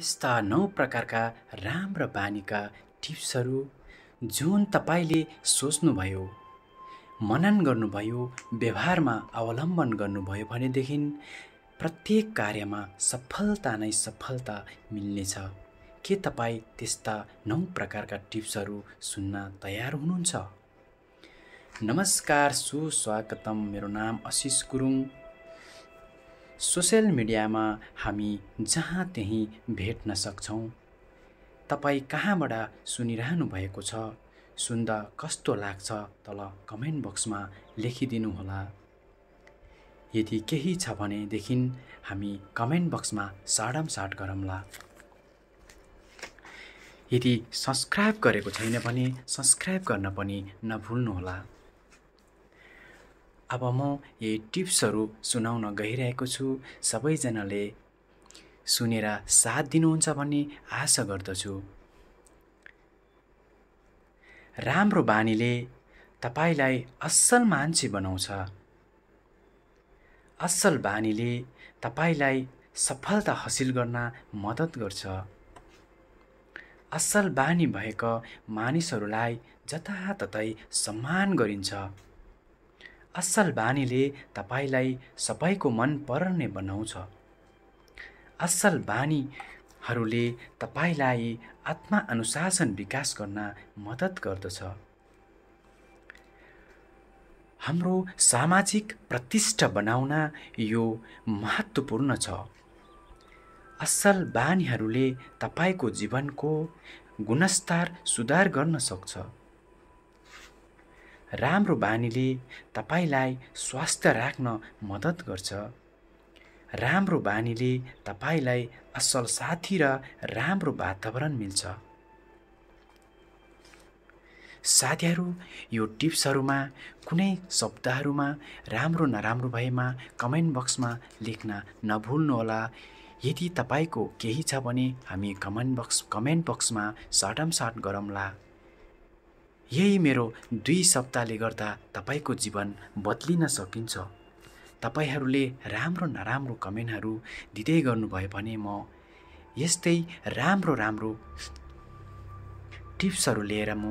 यस्ता नौ प्रकारका राम्रा बानीका टिप्सहरू जुन तपाईँले सोच्नुभयो मनन गर्नुभयो व्यवहारमा अवलम्बन गर्नुभयो भनेदेखि प्रत्येक कार्यमा सफलता नै सफलता मिल्नेछ के तपाईँ त्यस्ता नौ प्रकारका टिप्सहरू सुन्न तयार हुनुहुन्छ नमस्कार सुस्वागतम मेरो नाम आशिष गुरुङ सोसियल मिडियामा हामी जहाँ त्यहीँ भेट्न सक्छौँ तपाईँ कहाँबाट सुनिरहनु भएको छ सुन्दा कस्तो लाग्छ तल कमेन्ट बक्समा लेखिदिनुहोला यदि केही छ भनेदेखि हामी कमेन्ट बक्समा साट गरौँला यदि सब्सक्राइब गरेको छैन भने सब्सक्राइब गर्न पनि नभुल्नुहोला अब म यही टिप्सहरू सुनाउन गइरहेको छु सबैजनाले सुनेर साथ दिनुहुन्छ भन्ने आशा गर्दछु राम्रो बानीले तपाईँलाई असल मान्छे बनाउँछ असल बानीले तपाईँलाई सफलता हासिल गर्न मद्दत गर्छ असल बानी भएको मानिसहरूलाई जताततै सम्मान गरिन्छ असल बानीले तपाईँलाई सबैको मन पर्ने बनाउँछ असल बानीहरूले तपाईँलाई अनुशासन विकास गर्न मद्दत गर्दछ हाम्रो सामाजिक प्रतिष्ठा बनाउन यो महत्त्वपूर्ण छ असल बानीहरूले तपाईँको जीवनको गुणस्तर सुधार गर्न सक्छ राम्रो बानीले तपाईँलाई स्वास्थ्य राख्न मद्दत गर्छ राम्रो बानीले तपाईँलाई असल साथी र राम्रो वातावरण मिल्छ साथीहरू यो टिप्सहरूमा कुनै शब्दहरूमा राम्रो नराम्रो भएमा कमेन्ट बक्समा लेख्न नभुल्नुहोला यदि तपाईँको केही छ भने हामी कमेन्ट बक्स कमेन्ट बक्समा सर्टम सर्ट गरौँला यही मेरो दुई सप्ताहले गर्दा तपाईँको जीवन बद्लिन सकिन्छ तपाईँहरूले राम्रो नराम्रो कमेन्टहरू दिँदै गर्नुभयो भने म यस्तै राम्रो राम्रो टिप्सहरू लिएर म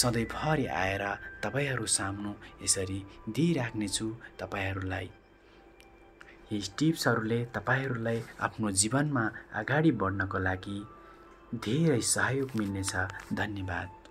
सधैँभरि आएर तपाईँहरू सामु यसरी दिइराख्नेछु तपाईँहरूलाई यी टिप्सहरूले तपाईँहरूलाई आफ्नो जीवनमा अगाडि बढ्नको लागि धेरै सहयोग मिल्नेछ धन्यवाद